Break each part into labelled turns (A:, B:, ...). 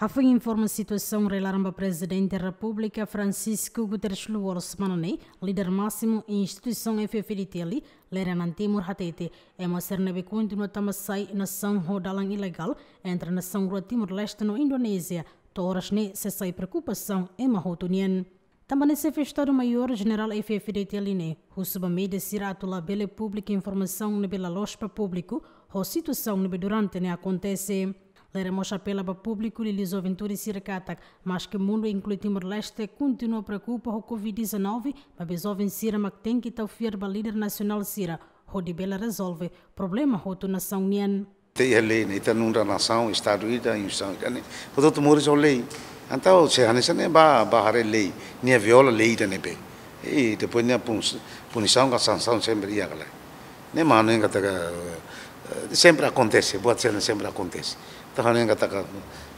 A: Rafa informa a situação relaramba presidente da República Francisco Guterres Luor Semanane, líder máximo em instituição é FFDTL, Lera Timur Hatete, é uma sernabe continua tamassai nação rodalan ilegal entre nação rua Timor-Leste no Indonésia, toras ne se sai preocupação em Mahotunian. Também se festado maior general é FFDTL ne, o subamede sirato la bele pública informação ne bela lospa público, ho situação ne durante ne acontece. Lera mostra apela para público e Liso aventura e Siracatac, mas que mundo inclui Timor-Leste continua preocupa com o Covid-19, mas resolve Sira mas tem que ter o líder nacional Sira. Rodibela resolve problema roto nação Nian.
B: Tem a lei, né? está numa nação, Estado Ida, Instão, portanto, mores a é lei. Então, se a nação é barrar a lei, nem a viola a lei da nebe. E depois, nem a punição, a sanção sempre ia lá. Nem mano, nem a sempre acontece, boa cena sempre acontece. Então, hanu yang katakan,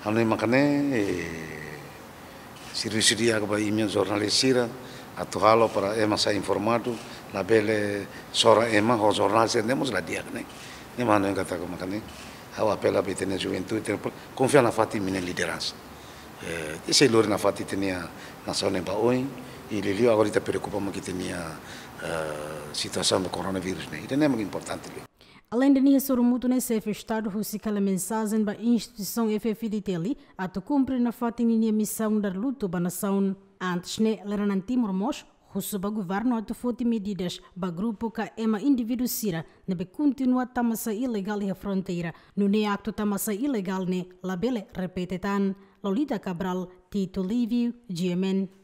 B: hanu yang makane, siri-siri agba imian jornalisira, atu halo para ema sa informado, la bele sora ema ho jornal sendemos la diak ne. Né? Ne hanu yang katakan makane, hau apela betene juventude, confia na fati mine liderança. Eh, esse é o na fati tenia nação ne baoi, e lilio agora te preocupa que a eh, situação do coronavírus, né? Ele é muito importante. Né?
A: Além de nisso, ser fechado, festado aquela mensagem da instituição FFDTL, a tu cumpre na fatin linha missão da luta da nação. Antes, né, lerananti mormos, russo suba governo a tu fote medidas ba grupo ka ema indivíduo sira, ne be continua tamasa ilegal e fronteira, no ne acto tamasa ilegal ne, labele repete tan. Lolita Cabral, Tito Livio, GMN.